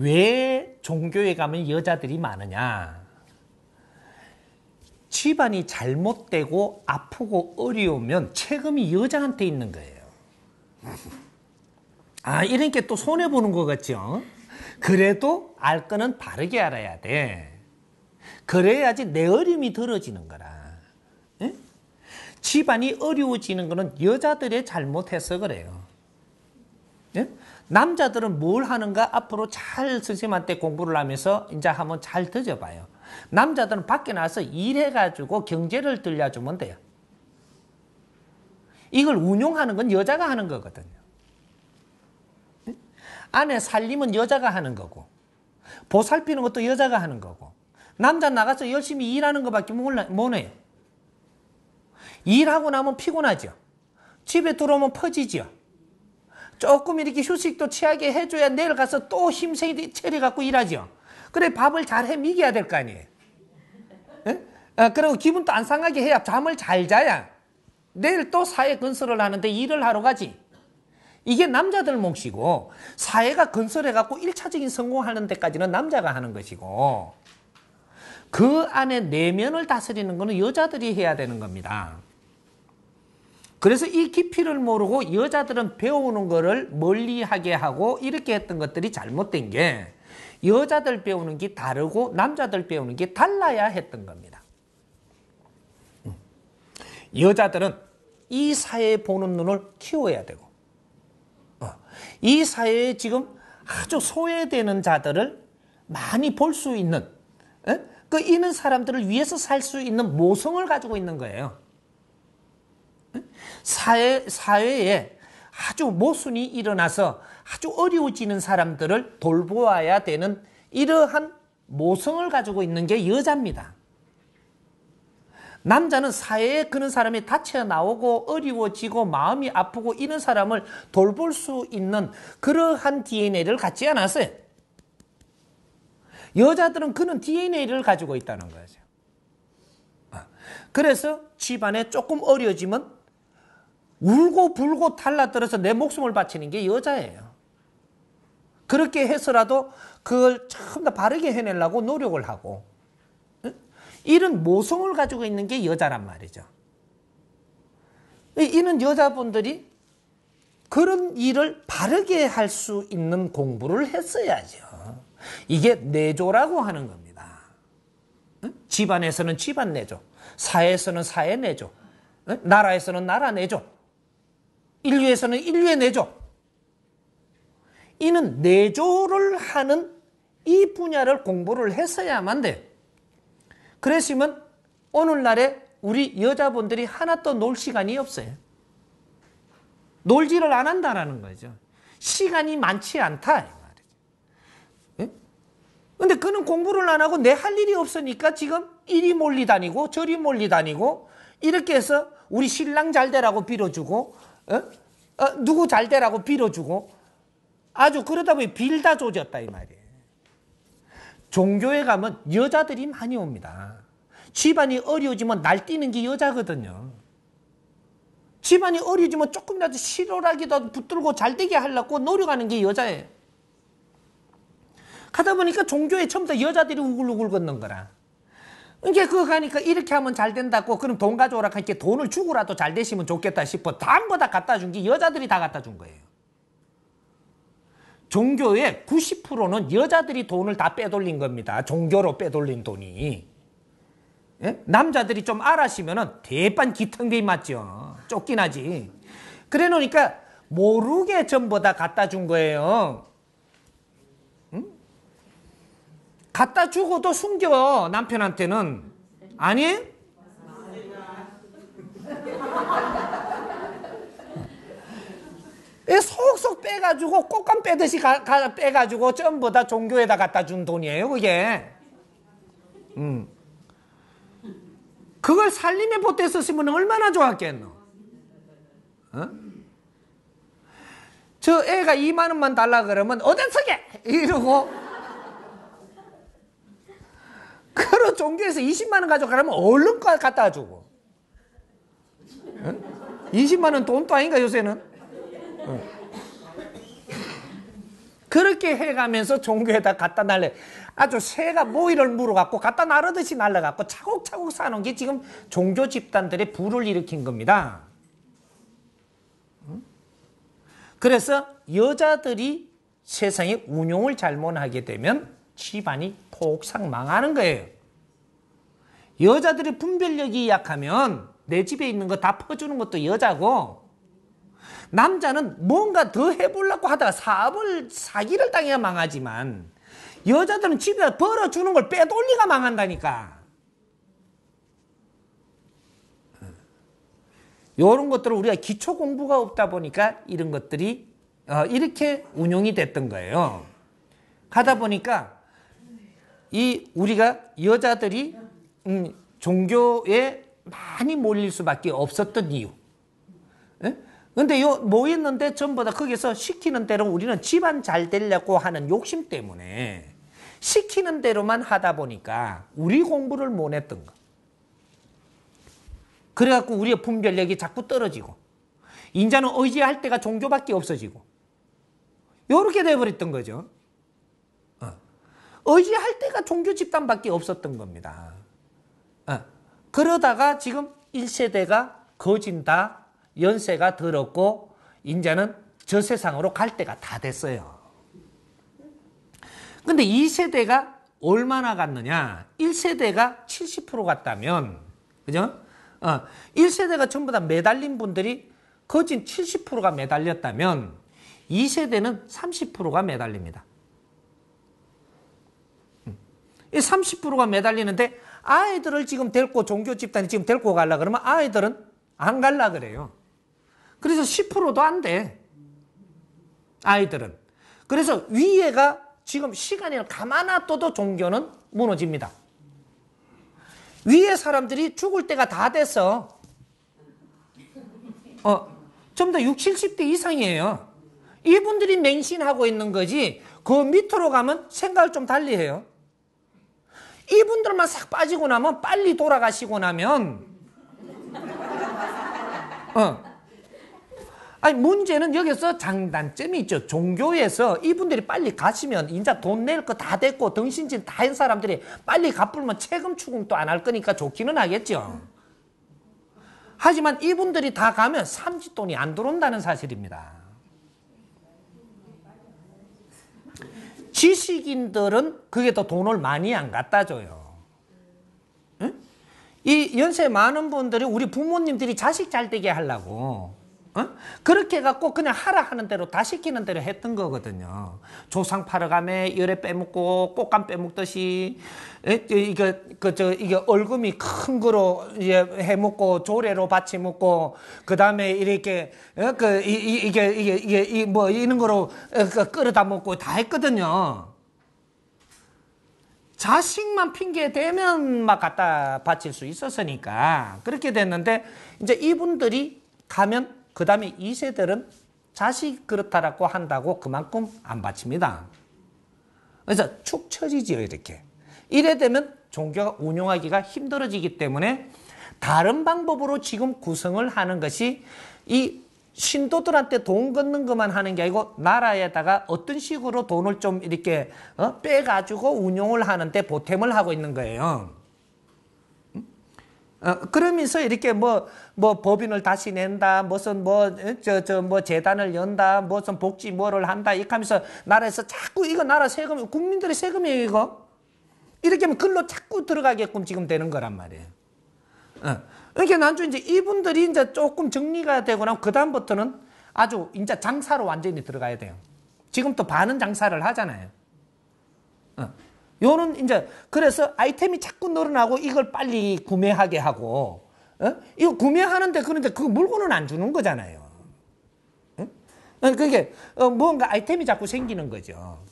왜 종교에 가면 여자들이 많으냐? 집안이 잘못되고 아프고 어려우면 책임이 여자한테 있는 거예요. 아, 이러니또 손해보는 거 같죠? 그래도 알 거는 바르게 알아야 돼. 그래야지 내 어림이 덜어지는 거라. 응? 집안이 어려워지는 거는 여자들의 잘못해서 그래요. 예? 남자들은 뭘 하는가 앞으로 잘 선생님한테 공부를 하면서 이제 한번 잘 드져봐요. 남자들은 밖에 나서 일해가지고 경제를 들려주면 돼요. 이걸 운용하는 건 여자가 하는 거거든요. 예? 아내 살림은 여자가 하는 거고 보살피는 것도 여자가 하는 거고 남자 나가서 열심히 일하는 것밖에 몰 못해요. 일하고 나면 피곤하죠. 집에 들어오면 퍼지죠. 조금 이렇게 휴식도 취하게 해줘야 내일 가서 또 힘세게 체려갖고 일하죠. 그래 밥을 잘 해먹여야 될 거 아니에요. 예? 아, 그리고 기분도 안 상하게 해야 잠을 잘 자야 내일 또 사회 건설을 하는데 일을 하러 가지. 이게 남자들 몫이고 사회가 건설해갖고 1차적인 성공하는 데까지는 남자가 하는 것이고 그 안에 내면을 다스리는 것은 여자들이 해야 되는 겁니다. 그래서 이 깊이를 모르고 여자들은 배우는 거를 멀리하게 하고 이렇게 했던 것들이 잘못된 게 여자들 배우는 게 다르고 남자들 배우는 게 달라야 했던 겁니다. 음. 여자들은 이 사회에 보는 눈을 키워야 되고 어, 이 사회에 지금 아주 소외되는 자들을 많이 볼 수 있는 어? 그 있는 사람들을 위해서 살 수 있는 모성을 가지고 있는 거예요. 사회, 사회에 아주 모순이 일어나서 아주 어려워지는 사람들을 돌보아야 되는 이러한 모성을 가지고 있는 게 여자입니다. 남자는 사회에 그런 사람이 다쳐 나오고 어려워지고 마음이 아프고 이런 사람을 돌볼 수 있는 그러한 DNA를 갖지 않았어요. 여자들은 그런 DNA를 가지고 있다는 거죠. 아, 그래서 집안에 조금 어려지면 워 울고 불고 달라들어서내 목숨을 바치는 게 여자예요. 그렇게 해서라도 그걸 참다 바르게 해내려고 노력을 하고 이런 모성을 가지고 있는 게 여자란 말이죠. 이런 여자분들이 그런 일을 바르게 할 수 있는 공부를 했어야죠. 이게 내조라고 하는 겁니다. 집안에서는 집안 내조, 사회에서는 사회 내조, 나라에서는 나라 내조. 인류에서는 인류의 내조. 이는 내조를 하는 이 분야를 공부를 했어야만 돼. 그랬으면 오늘날에 우리 여자분들이 하나 더놀 시간이 없어요. 놀지를 안 한다라는 거죠. 시간이 많지 않다. 예? 근데 그는 공부를 안 하고 내 할 일이 없으니까 지금 이리 몰리 다니고 저리 몰리 다니고 이렇게 해서 우리 신랑 잘 되라고 빌어주고 어? 어? 누구 잘 되라고 빌어주고 아주 그러다 보니 빌다 조졌다 이 말이에요. 종교에 가면 여자들이 많이 옵니다. 집안이 어려워지면 날뛰는 게 여자거든요. 집안이 어려워지면 조금이라도 실오라기도 붙들고 잘 되게 하려고 노력하는 게 여자예요. 가다 보니까 종교에 처음부터 여자들이 우글우글 걷는 거라. 이제 그거 가니까 이렇게 하면 잘 된다고 그럼 돈 가져오라 하니까 그러니까 돈을 주고라도 잘 되시면 좋겠다 싶어 전부 다 갖다 준 게 여자들이 다 갖다 준 거예요. 종교의 90%는 여자들이 돈을 다 빼돌린 겁니다. 종교로 빼돌린 돈이. 예? 남자들이 좀알아시면 대판 기텅비 맞죠. 쫓긴 하지. 그래 놓으니까 모르게 전부 다 갖다 준 거예요. 갖다 주고도 숨겨 남편한테는 아니? 속속 빼가지고 꽃감 빼듯이 가, 가, 빼가지고 전부 다 종교에다 갖다 준 돈이에요 그게 음. 그걸 살림에 보태었으면 얼마나 좋았겠노 어? 저 애가 2만원만 달라 그러면 어디서 게 이러고 그런 종교에서 20만 원 가져가라면 얼른 갖다 주고. 응? 20만 원 돈도 아닌가 요새는. 응. 그렇게 해가면서 종교에다 갖다 날래. 아주 새가 모이를 물어갖고 갖다 나르듯이 날라갖고 차곡차곡 사는 게 지금 종교 집단들의 불을 일으킨 겁니다. 그래서 여자들이 세상의 운용을 잘못하게 되면 집안이 폭삭 망하는 거예요. 여자들의 분별력이 약하면 내 집에 있는 거 다 퍼주는 것도 여자고 남자는 뭔가 더 해보려고 하다가 사업을 사기를 당해야 망하지만 여자들은 집에 벌어주는 걸 빼돌리가 망한다니까. 이런 것들을 우리가 기초 공부가 없다 보니까 이런 것들이 어, 이렇게 운용이 됐던 거예요. 가다 보니까 이 우리가 여자들이 음, 종교에 많이 몰릴 수밖에 없었던 이유. 그런데요 예? 모였는데 전부 다 거기서 시키는 대로 우리는 집안 잘 되려고 하는 욕심 때문에 시키는 대로만 하다 보니까 우리 공부를 못 했던 거. 그래갖고 우리의 분별력이 자꾸 떨어지고 인자는 의지할 때가 종교밖에 없어지고 요렇게 돼버렸던 거죠. 의지할 때가 종교 집단밖에 없었던 겁니다. 아, 그러다가 지금 1세대가 거진다, 연세가 들었고 이제는 저 세상으로 갈 때가 다 됐어요. 근데 2세대가 얼마나 갔느냐? 1세대가 70% 갔다면 그죠? 어, 1세대가 전부 다 매달린 분들이 거진 70%가 매달렸다면 2세대는 30%가 매달립니다. 30%가 매달리는데 아이들을 지금 데리고 종교 집단이 지금 데리고 갈라 그러면 아이들은 안 갈라 그래요. 그래서 10%도 안 돼. 아이들은. 그래서 위에가 지금 시간이 가만놔둬도 종교는 무너집니다. 위에 사람들이 죽을 때가 다 돼서 어, 좀더 60, 70대 이상이에요. 이분들이 맹신하고 있는 거지 그 밑으로 가면 생각을 좀 달리 해요. 이분들만 싹 빠지고 나면 빨리 돌아가시고 나면 어. 아니 문제는 여기서 장단점이 있죠. 종교에서 이분들이 빨리 가시면 인자 돈 낼 거 다 됐고 등신질 다한 사람들이 빨리 갚으면 책임 추궁도 안 할 거니까 좋기는 하겠죠. 하지만 이분들이 다 가면 삼짓돈이 안 들어온다는 사실입니다. 지식인들은 그게 더 돈을 많이 안 갖다 줘요. 응? 이 연세 많은 분들이 우리 부모님들이 자식 잘 되게 하려고 어? 그렇게 해갖고 그냥 하라 하는 대로 다 시키는 대로 했던 거거든요. 조상 팔아가며 열에 빼먹고 꽃감 빼먹듯이 이거 그저 이게 얼금이 큰 거로 이제 해먹고 조례로 받치먹고 그 다음에 이렇게 어? 그 이, 이, 이게 이게 이게 이뭐 이런 거로 어? 그 끌어다 먹고 다 했거든요. 자식만 핑계 대면 막 갖다 바칠 수 있었으니까 그렇게 됐는데 이제 이분들이 가면 그 다음에 2세들은 자식 그렇다라고 한다고 그만큼 안 바칩니다. 그래서 축 처지지요 이렇게. 이래 되면 종교가 운용하기가 힘들어지기 때문에 다른 방법으로 지금 구성을 하는 것이 이 신도들한테 돈 걷는 것만 하는 게 아니고 나라에다가 어떤 식으로 돈을 좀 이렇게 어? 빼가지고 운용을 하는데 보탬을 하고 있는 거예요. 어, 그러면서 이렇게 뭐, 뭐 법인을 다시 낸다, 무슨 뭐, 어, 저, 저, 뭐 재단을 연다, 무슨 복지 뭐를 한다, 이렇게 하면서 나라에서 자꾸 이거 나라 세금, 국민들의 세금이에요, 이거. 이렇게 하면 글로 자꾸 들어가게끔 지금 되는 거란 말이에요. 어. 그러니까 난주 이제 이분들이 이제 조금 정리가 되고 나면 그다음부터는 아주 이제 장사로 완전히 들어가야 돼요. 지금 또 반은 장사를 하잖아요. 어. 요는 이제 그래서 아이템이 자꾸 늘어나고 이걸 빨리 구매하게 하고 어? 이거 구매하는데 그런데 그 물건은 안 주는 거잖아요. 응? 그게 어, 뭔가 아이템이 자꾸 생기는 거죠.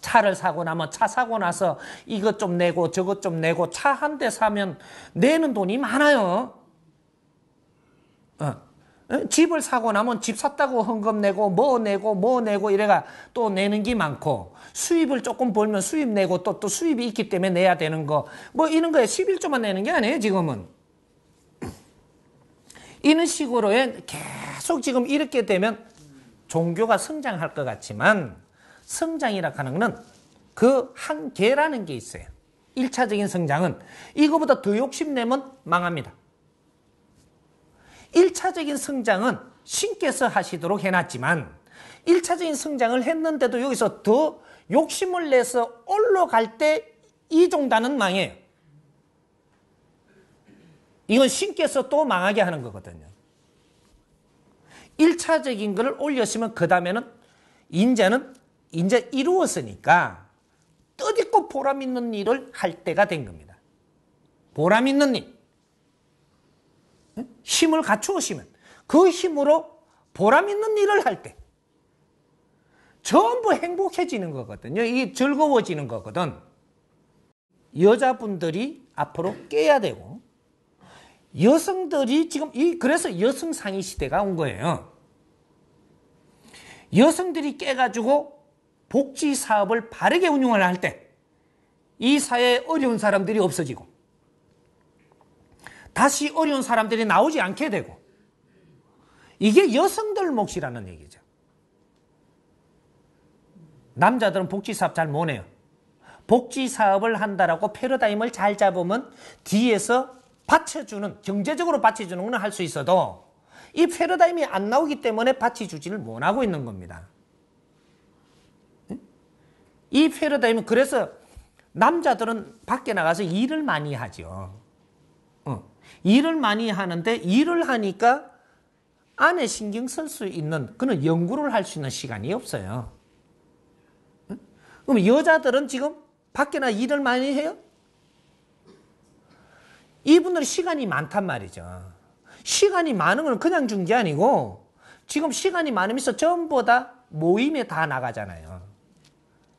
차를 사고 나면 차 사고 나서 이것 좀 내고 저것 좀 내고 차 한 대 사면 내는 돈이 많아요. 어. 집을 사고 나면 집 샀다고 헌금 내고 뭐 내고 뭐 내고 이래가 또 내는 게 많고 수입을 조금 벌면 수입 내고 또또 또 수입이 있기 때문에 내야 되는 거 뭐 이런 거에 11조만 내는 게 아니에요 지금은 이런 식으로 계속 지금 이렇게 되면 종교가 성장할 것 같지만 성장이라 하는 거는 그 한계라는 게 있어요 1차적인 성장은 이거보다 더 욕심내면 망합니다 1차적인 성장은 신께서 하시도록 해놨지만 1차적인 성장을 했는데도 여기서 더 욕심을 내서 올라갈 때 이 종단은 망해요. 이건 신께서 또 망하게 하는 거거든요. 1차적인 것을 올렸으면 그 다음에는 인제는 인제 이루었으니까 뜻있고 보람 있는 일을 할 때가 된 겁니다. 보람 있는 일. 힘을 갖추시면 그 힘으로 보람 있는 일을 할 때 전부 행복해지는 거거든요. 이 즐거워지는 거거든. 여자분들이 앞으로 깨야 되고 여성들이 지금 이 그래서 여성 상위 시대가 온 거예요. 여성들이 깨가지고 복지 사업을 바르게 운영을 할 때 이 사회에 어려운 사람들이 없어지고 다시 어려운 사람들이 나오지 않게 되고 이게 여성들 몫이라는 얘기죠. 남자들은 복지사업 잘 못해요. 복지사업을 한다라고 패러다임을 잘 잡으면 뒤에서 받쳐주는 경제적으로 받쳐주는 건 할 수 있어도 이 패러다임이 안 나오기 때문에 받쳐주지를 못하고 있는 겁니다. 이 패러다임은 그래서 남자들은 밖에 나가서 일을 많이 하죠. 어. 일을 많이 하는데 일을 하니까 안에 신경 쓸 수 있는 그런 연구를 할 수 있는 시간이 없어요. 그럼 여자들은 지금 밖에나 일을 많이 해요? 이분들 시간이 많단 말이죠. 시간이 많은 건 그냥 준 게 아니고 지금 시간이 많으면서 전부 다 모임에 다 나가잖아요.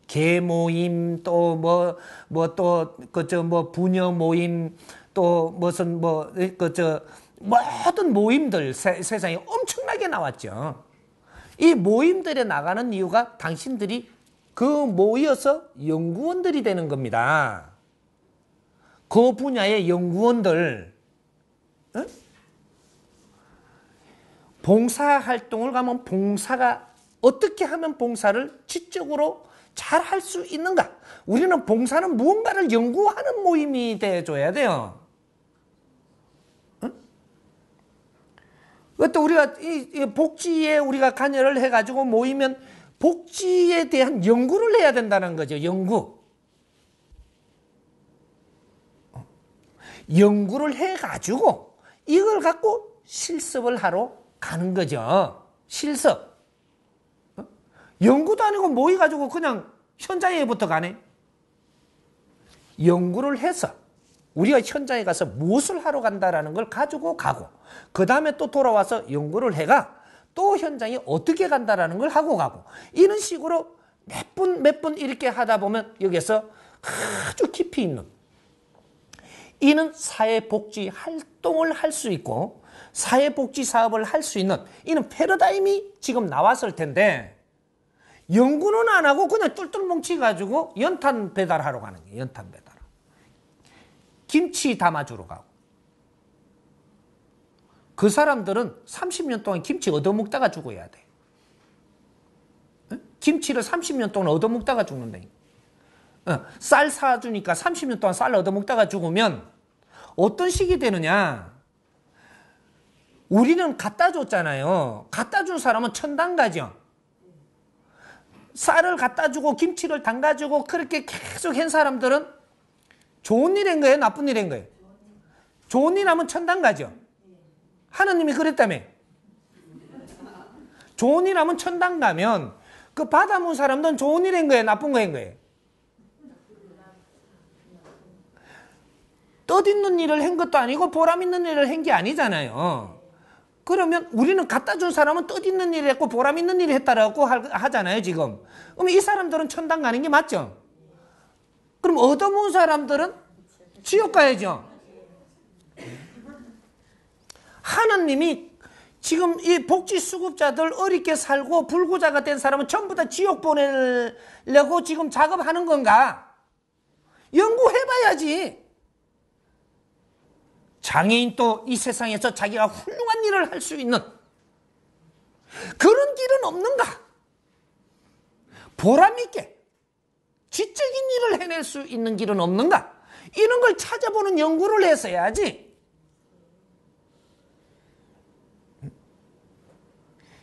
개 모임 또 뭐 뭐 또그저뭐 뭐 그 뭐 부녀 모임 또 무슨 뭐 그 저 모든 모임들 세, 세상에 엄청나게 나왔죠. 이 모임들에 나가는 이유가 당신들이 그 모여서 연구원들이 되는 겁니다. 그 분야의 연구원들 응? 봉사활동을 가면 봉사가 어떻게 하면 봉사를 지적으로 잘 할 수 있는가 우리는 봉사는 무언가를 연구하는 모임이 돼줘야 돼요 그것도 우리가 이, 복지에 우리가 관여를 해가지고 모이면 복지에 대한 연구를 해야 된다는 거죠. 연구. 연구를 해가지고 이걸 갖고 실습을 하러 가는 거죠. 실습. 어? 연구도 아니고 모이가지고 그냥 현장에 부터 가네. 연구를 해서 우리가 현장에 가서 무엇을 하러 간다라는 걸 가지고 가고 그 다음에 또 돌아와서 연구를 해가 또 현장에 어떻게 간다라는 걸 하고 가고 이런 식으로 몇 분 몇 분 이렇게 하다 보면 여기서 아주 깊이 있는 이는 사회복지 활동을 할 수 있고 사회복지 사업을 할 수 있는 이는 패러다임이 지금 나왔을 텐데 연구는 안 하고 그냥 뚫뚫 뭉치 가지고 연탄 배달하러 가는 거예요. 연탄 배달. 김치 담아주러 가고 그 사람들은 30년 동안 김치 얻어먹다가 죽어야 돼. 김치를 30년 동안 얻어먹다가 죽는다. 쌀 사주니까 30년 동안 쌀 얻어먹다가 죽으면 어떤 식이 되느냐. 우리는 갖다 줬잖아요. 갖다 준 사람은 천당 가죠. 쌀을 갖다 주고 김치를 담가주고 그렇게 계속 한 사람들은 좋은 일인 거예요? 나쁜 일인 거예요? 좋은 일 하면 천당 가죠. 하느님이 그랬다며. 좋은 일 하면 천당 가면 그 받아먹은 사람들은 좋은 일인 거예요? 나쁜 거인 거예요? 떠있는 일을 한 것도 아니고 보람 있는 일을 한 게 아니잖아요. 그러면 우리는 갖다 준 사람은 떠있는 일을 했고 보람 있는 일을 했다라고 하잖아요, 지금. 그럼 이 사람들은 천당 가는 게 맞죠? 그럼 얻어먹은 사람들은 지옥 가야죠. 하나님이 지금 이 복지 수급자들 어렵게 살고 불구자가 된 사람은 전부 다 지옥 보내려고 지금 작업하는 건가? 연구해봐야지. 장애인또 이 세상에서 자기가 훌륭한 일을 할 수 있는 그런 길은 없는가? 보람있게 지적인 일을 해낼 수 있는 길은 없는가? 이런 걸 찾아보는 연구를 했어야지.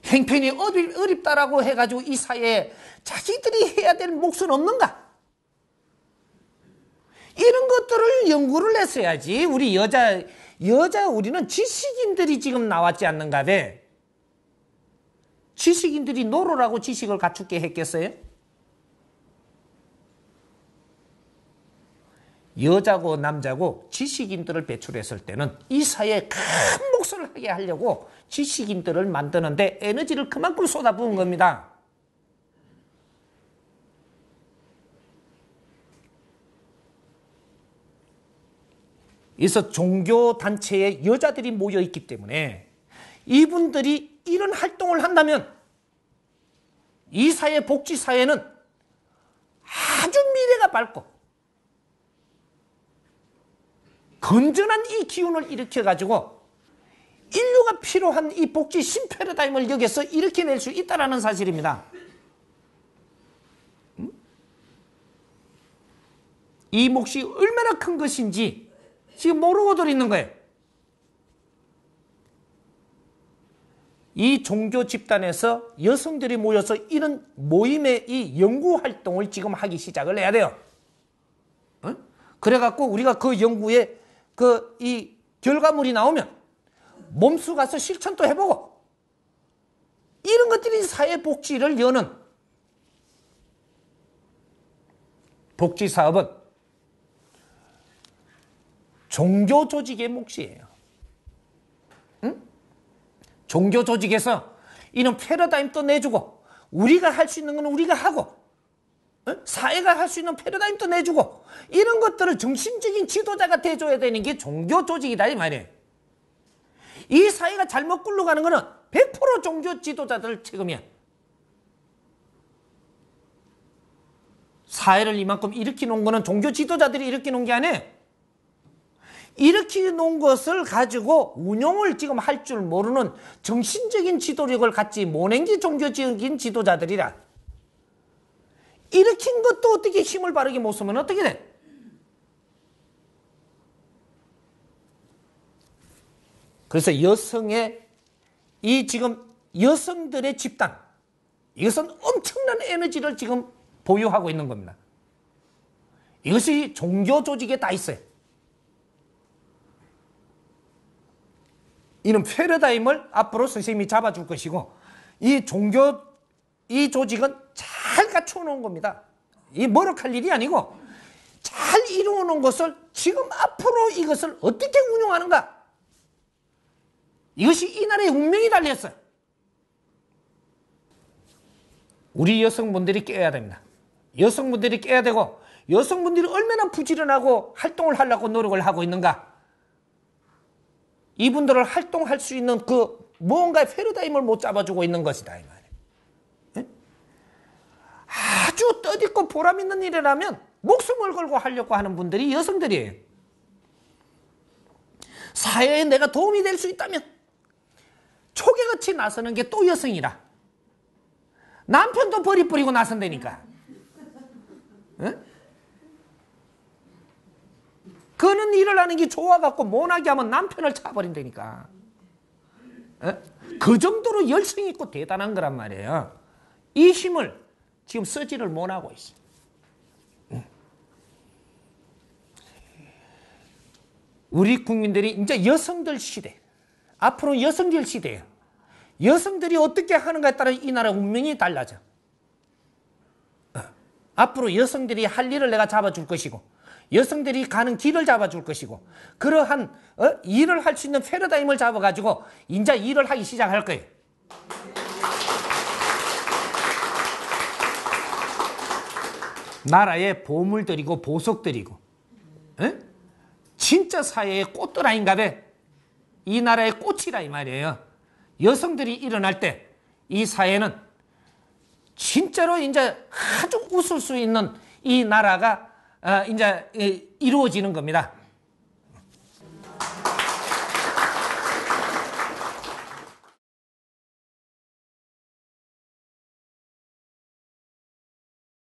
행편이 어립, 어립다라고 해가지고 이 사회에 자기들이 해야 될 몫은 없는가? 이런 것들을 연구를 했어야지. 우리 여자, 여자 우리는 지식인들이 지금 나왔지 않는가 봐. 지식인들이 노로라고 지식을 갖추게 했겠어요? 여자고 남자고 지식인들을 배출했을 때는 이 사회에 큰 목소리를 하게 하려고 지식인들을 만드는데 에너지를 그만큼 쏟아부은 겁니다. 이래서 종교 단체에 여자들이 모여 있기 때문에 이분들이 이런 활동을 한다면 이 사회 복지 사회는 아주 미래가 밝고 건전한 이 기운을 일으켜가지고 인류가 필요한 이 복지 신패러다임을 여기서 일으켜낼 수 있다는 사실입니다. 음? 이 몫이 얼마나 큰 것인지 지금 모르고들 있는 거예요. 이 종교 집단에서 여성들이 모여서 이런 모임의 이 연구 활동을 지금 하기 시작을 해야 돼요. 응? 어? 그래갖고 우리가 그 연구에 그이 결과물이 나오면 몸수 가서 실천도 해보고 이런 것들이 사회복지를 여는 복지사업은 종교 조직의 몫이에요. 응? 종교 조직에서 이런 패러다임도 내주고 우리가 할 수 있는 건 우리가 하고 사회가 할 수 있는 패러다임도 내주고 이런 것들을 정신적인 지도자가 돼줘야 되는 게 종교 조직이다 이 말이에요. 이 사회가 잘못 굴러가는 것은 100% 종교 지도자들 책임이야. 사회를 이만큼 일으켜 놓은 거는 종교 지도자들이 일으키 놓은 게 아니에요. 일으키 놓은 것을 가지고 운영을 지금 할 줄 모르는 정신적인 지도력을 갖지 못한 게 종교적인 지도자들이라. 일으킨 것도 어떻게 힘을 바르게 못 쓰면 어떻게 돼? 그래서 여성의 이 지금 여성들의 집단 이것은 엄청난 에너지를 지금 보유하고 있는 겁니다. 이것이 종교 조직에 다 있어요. 이런 패러다임을 앞으로 선생님이 잡아줄 것이고 이 종교 이 조직은 잘잘 갖춰놓은 겁니다. 이 머럭할 일이 아니고 잘 이루어놓은 것을 지금 앞으로 이것을 어떻게 운용하는가 이것이 이 나라의 운명이 달렸어요. 우리 여성분들이 깨야 됩니다. 여성분들이 깨야 되고 여성분들이 얼마나 부지런하고 활동을 하려고 노력을 하고 있는가 이분들을 활동할 수 있는 그 무언가의 패러다임을 못 잡아주고 있는 것이다. 아주 뜻있고 보람있는 일이라면 목숨을 걸고 하려고 하는 분들이 여성들이에요. 사회에 내가 도움이 될 수 있다면 초계같이 나서는 게 또 여성이라. 남편도 버리 버리고 나선다니까. 응? 그는 일을 하는 게 좋아갖고 못하게 하면 남편을 차버린다니까. 응? 그 정도로 열성 있고 대단한 거란 말이에요. 이 힘을 지금 쓰지를 못하고 있어. 우리 국민들이 이제 여성들 시대. 앞으로 여성들 시대예요. 여성들이 어떻게 하는가에 따라 이 나라 운명이 달라져. 어. 앞으로 여성들이 할 일을 내가 잡아줄 것이고 여성들이 가는 길을 잡아줄 것이고 그러한 어? 일을 할 수 있는 패러다임을 잡아가지고 인자 일을 하기 시작할 거예요. 나라의 보물들이고 보석들이고 에? 진짜 사회의 꽃들 아닌가 봐이 나라의 꽃이라 이 말이에요. 여성들이 일어날 때 이 사회는 진짜로 이제 아주 웃을 수 있는 이 나라가 어, 이제 이루어지는 겁니다.